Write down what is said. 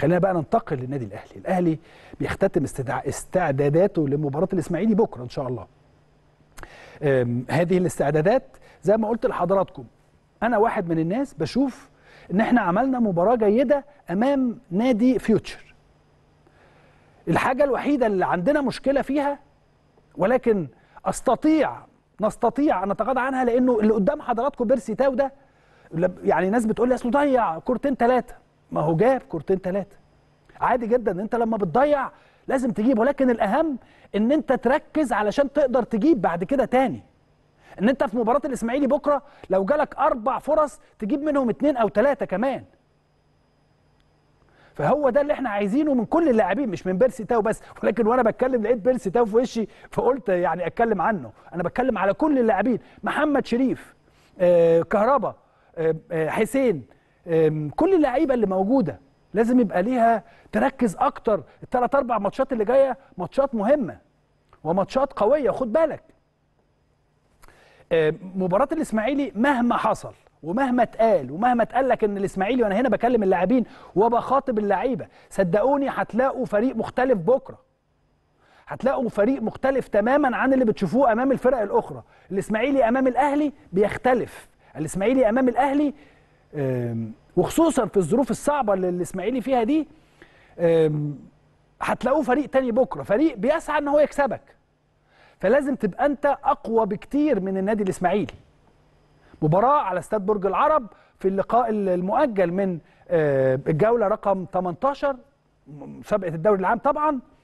خلينا بقى ننتقل للنادي الاهلي الاهلي بيختتم استعداداته لمباراه الاسماعيلي بكره ان شاء الله هذه الاستعدادات زي ما قلت لحضراتكم انا واحد من الناس بشوف ان احنا عملنا مباراه جيده امام نادي فيوتشر الحاجه الوحيده اللي عندنا مشكله فيها ولكن استطيع نستطيع ان نتغاضى عنها لانه اللي قدام حضراتكم بيرسي تاو ده يعني ناس بتقول لي اصله ضيع كورتين ثلاثه ما هو جاب كورتين ثلاثه عادي جدا انت لما بتضيع لازم تجيب ولكن الاهم ان انت تركز علشان تقدر تجيب بعد كده تاني ان انت في مباراه الاسماعيلي بكره لو جالك اربع فرص تجيب منهم اتنين او ثلاثه كمان فهو ده اللي احنا عايزينه من كل اللاعبين مش من بيرسي تاو بس ولكن وانا بتكلم لقيت بيرسي تاو في وشي فقلت يعني اتكلم عنه انا بتكلم على كل اللاعبين محمد شريف آه كهربا آه, آه، حسين كل اللعيبه اللي موجوده لازم يبقى ليها تركز اكتر الثلاث اربع ماتشات اللي جايه ماتشات مهمه وماتشات قويه خد بالك مباراه الاسماعيلي مهما حصل ومهما اتقال ومهما اتقال لك ان الاسماعيلي وانا هنا بكلم اللاعبين وبخاطب اللعيبه صدقوني هتلاقوا فريق مختلف بكره هتلاقوا فريق مختلف تماما عن اللي بتشوفوه امام الفرق الاخرى الاسماعيلي امام الاهلي بيختلف الاسماعيلي امام الاهلي وخصوصا في الظروف الصعبه اللي الاسماعيلي فيها دي هتلاقوه فريق تاني بكره فريق بيسعى ان هو يكسبك فلازم تبقى انت اقوى بكتير من النادي الاسماعيلي مباراه على استاد برج العرب في اللقاء المؤجل من الجوله رقم 18 مسابقه الدوري العام طبعا